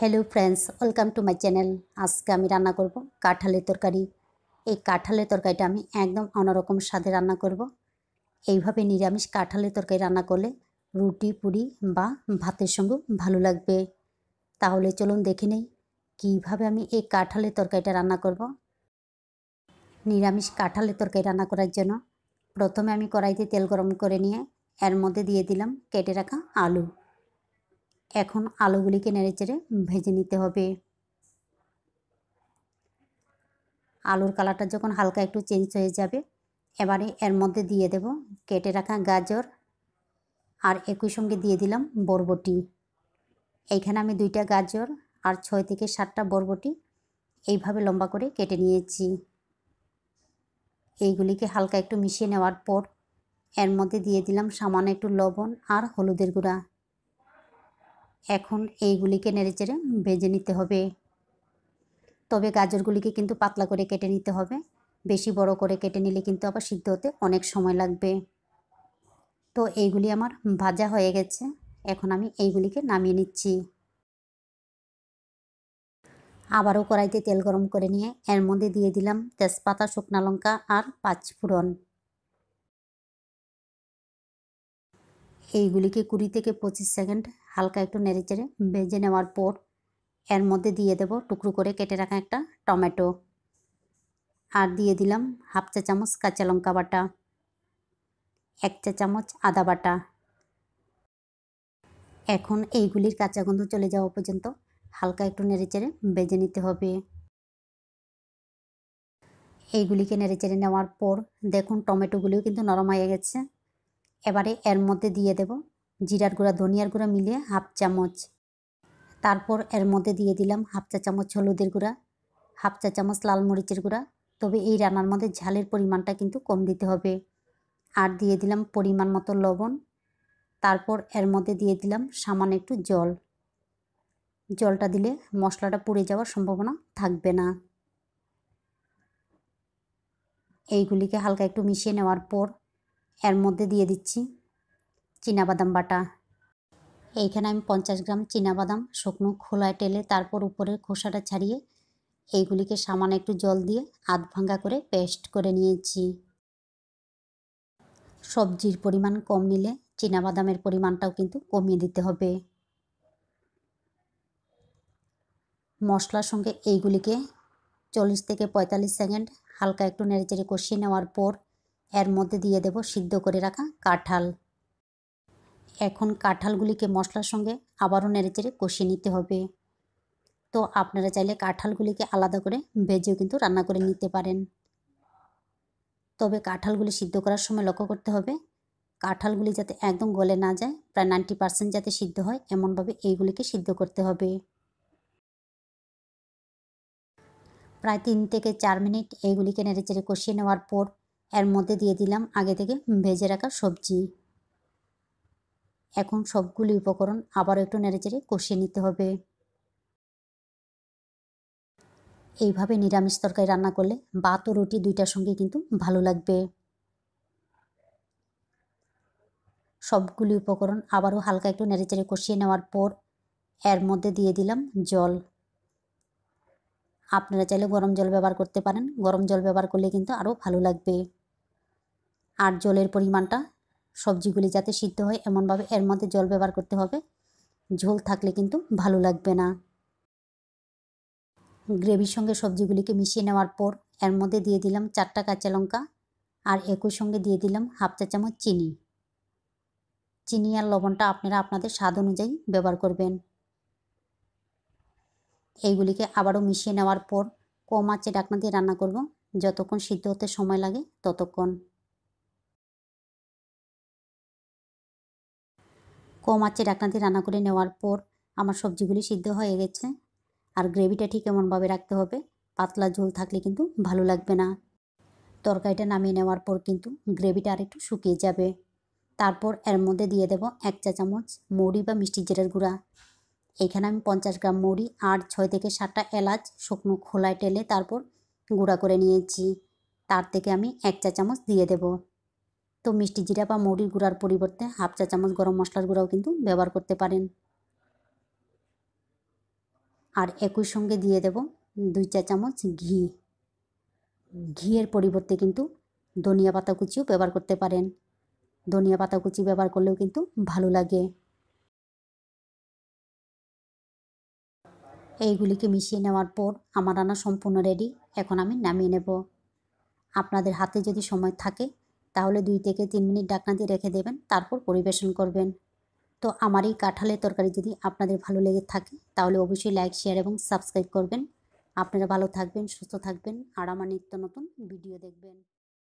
hello friends welcome to my channel আজকে আমি রান্না করব কাঁঠালের তরকারি এই কাঁঠালের তরকারিটা আমি একদম অন্যরকম স্বাদে রান্না করব এইভাবে নিরামিষ কাঁঠালের তরকারি রান্না করলে রুটি পুরি বা ভাতের সঙ্গে ভালো লাগবে তাহলে চলুন দেখে নেই কীভাবে আমি এই কাঁঠালের তরকারিটা রান্না করব নিরামিষ কাঁঠালের তরকারি রান্না করার জন্য প্রথমে আমি কড়াইতে তেল গরম করে নিয়ে এর মধ্যে দিয়ে দিলাম কেটে রাখা আলু এখন আলুগুলিকে নেড়েচেড়ে ভেজে নিতে হবে আলুর কালারটা যখন হালকা একটু চেঞ্জ হয়ে যাবে এবারে এর মধ্যে দিয়ে দেব কেটে রাখা গাজর আর একই সঙ্গে দিয়ে দিলাম বরবটি এইখানে আমি দুইটা গাজর আর ছয় থেকে সাতটা বরবটি এইভাবে লম্বা করে কেটে নিয়েছি এইগুলিকে হালকা একটু মিশিয়ে নেওয়ার পর এর মধ্যে দিয়ে দিলাম সামান্য একটু লবণ আর হলুদের গুঁড়া এখন এইগুলিকে নেড়েচেড়ে ভেজে নিতে হবে তবে গাজরগুলিকে কিন্তু পাতলা করে কেটে নিতে হবে বেশি বড় করে কেটে নিলে কিন্তু আবার সিদ্ধ হতে অনেক সময় লাগবে তো এইগুলি আমার ভাজা হয়ে গেছে এখন আমি এইগুলিকে নামিয়ে নিচ্ছি আবারও কড়াইতে তেল গরম করে নিয়ে এর মধ্যে দিয়ে দিলাম তেজপাতা শুকনা লঙ্কা আর পাঁচফোড়ন এইগুলিকে কুড়ি থেকে পঁচিশ সেকেন্ড হালকা একটু নেড়ে চেড়ে নেওয়ার পর এর মধ্যে দিয়ে দেব টুকরো করে কেটে রাখা একটা টমেটো আর দিয়ে দিলাম হাফ চা চামচ কাঁচা লঙ্কা বাটা এক চা চামচ আদা বাটা এখন এইগুলির কাঁচা গন্ধ চলে যাওয়া পর্যন্ত হালকা একটু নেড়েচেড়ে বেজে নিতে হবে এইগুলিকে নেড়েচেড়ে নেওয়ার পর দেখুন টমেটোগুলিও কিন্তু নরম হয়ে গেছে এবারে এর মধ্যে দিয়ে দেব জিরার গুঁড়া ধনিয়ার গুঁড়া মিলিয়ে হাফ চামচ তারপর এর মধ্যে দিয়ে দিলাম হাফ চা চামচ হলুদের গুঁড়া হাফ চা চামচ লাল মরিচের গুঁড়া তবে এই রান্নার মধ্যে ঝালের পরিমাণটা কিন্তু কম দিতে হবে আর দিয়ে দিলাম পরিমাণ মতো লবণ তারপর এর মধ্যে দিয়ে দিলাম সামান্য একটু জল জলটা দিলে মশলাটা পুড়ে যাওয়ার সম্ভাবনা থাকবে না এইগুলিকে হালকা একটু মিশিয়ে নেওয়ার পর এর মধ্যে দিয়ে দিচ্ছি বাদাম বাটা এইখানে আমি পঞ্চাশ গ্রাম বাদাম শুকনো খোলায় টেলে তারপর উপরের খোসাটা ছাড়িয়ে এইগুলিকে সামান্য একটু জল দিয়ে আধ ভাঙ্গা করে পেস্ট করে নিয়েছি সবজির পরিমাণ কম নিলে বাদামের পরিমাণটাও কিন্তু কমিয়ে দিতে হবে মশলার সঙ্গে এইগুলিকে চল্লিশ থেকে পঁয়তাল্লিশ সেকেন্ড হালকা একটু নেড়েচেড়ে কষিয়ে নেওয়ার পর এর মধ্যে দিয়ে দেব সিদ্ধ করে রাখা কাঁঠাল এখন কাঁঠালগুলিকে মশলার সঙ্গে আবারও নেড়েচেড়ে কষিয়ে নিতে হবে তো আপনারা চাইলে কাঁঠালগুলিকে আলাদা করে ভেজেও কিন্তু রান্না করে নিতে পারেন তবে কাঁঠালগুলি সিদ্ধ করার সময় লক্ষ্য করতে হবে কাঁঠালগুলি যাতে একদম গলে না যায় প্রায় নাইনটি পার্সেন্ট যাতে সিদ্ধ হয় এমনভাবে এইগুলিকে সিদ্ধ করতে হবে প্রায় তিন থেকে চার মিনিট এইগুলিকে নেড়েচেড়ে কষিয়ে নেওয়ার পর এর মধ্যে দিয়ে দিলাম আগে থেকে ভেজে রাখা সবজি এখন সবগুলি উপকরণ আবার একটু নেড়েচেড়ে কষিয়ে নিতে হবে এইভাবে নিরামিষ তরকারি রান্না করলে ভাত ও রুটি দুইটার সঙ্গে কিন্তু ভালো লাগবে সবগুলি উপকরণ আবারও হালকা একটু নেড়েচেড়ে কষিয়ে নেওয়ার পর এর মধ্যে দিয়ে দিলাম জল আপনারা চাইলে গরম জল ব্যবহার করতে পারেন গরম জল ব্যবহার করলে কিন্তু আরও ভালো লাগবে আর জলের পরিমাণটা সবজিগুলি যাতে সিদ্ধ হয় এমনভাবে এর মধ্যে জল ব্যবহার করতে হবে ঝোল থাকলে কিন্তু ভালো লাগবে না গ্রেভির সঙ্গে সবজিগুলিকে মিশিয়ে নেওয়ার পর এর মধ্যে দিয়ে দিলাম চারটা কাঁচা লঙ্কা আর একই সঙ্গে দিয়ে দিলাম হাফ চা চামচ চিনি চিনি আর লবণটা আপনারা আপনাদের স্বাদ অনুযায়ী ব্যবহার করবেন এইগুলিকে আবারও মিশিয়ে নেওয়ার পর কম আঁচে ডাকনা দিয়ে রান্না করব যতক্ষণ সিদ্ধ হতে সময় লাগে ততক্ষণ কম আছে ডাকনাতে রান্না করে নেওয়ার পর আমার সবজিগুলি সিদ্ধ হয়ে গেছে আর গ্রেভিটা ঠিক এমনভাবে রাখতে হবে পাতলা ঝোল থাকলে কিন্তু ভালো লাগবে না তরকারিটা নামিয়ে নেওয়ার পর কিন্তু গ্রেভিটা আর একটু শুকিয়ে যাবে তারপর এর মধ্যে দিয়ে দেব এক চা চামচ মৌরি বা মিষ্টি জিরার গুঁড়া এখানে আমি পঞ্চাশ গ্রাম মৌরি আর ছয় থেকে সাতটা এলাচ শুকনো খোলায় টেলে তারপর গুঁড়া করে নিয়েছি তার থেকে আমি এক চা চামচ দিয়ে দেবো তো মিষ্টি জিরা বা মৌরির গুঁড়ার পরিবর্তে হাফ চা চামচ গরম মশলার গুঁড়াও কিন্তু ব্যবহার করতে পারেন আর একই সঙ্গে দিয়ে দেব দুই চা চামচ ঘি ঘিয়ের পরিবর্তে কিন্তু ধনিয়া পাতা কুচিও ব্যবহার করতে পারেন ধনিয়া পাতা কুচি ব্যবহার করলেও কিন্তু ভালো লাগে এইগুলিকে মিশিয়ে নেওয়ার পর আমার রান্না সম্পূর্ণ রেডি এখন আমি নামিয়ে নেব আপনাদের হাতে যদি সময় থাকে তাহলে দুই থেকে তিন মিনিট ডাকনা দিয়ে রেখে দেবেন তারপর পরিবেশন করবেন তো আমার এই কাঁঠালের তরকারি যদি আপনাদের ভালো লেগে থাকে তাহলে অবশ্যই লাইক শেয়ার এবং সাবস্ক্রাইব করবেন আপনারা ভালো থাকবেন সুস্থ থাকবেন আর আমার নিত্য নতুন ভিডিও দেখবেন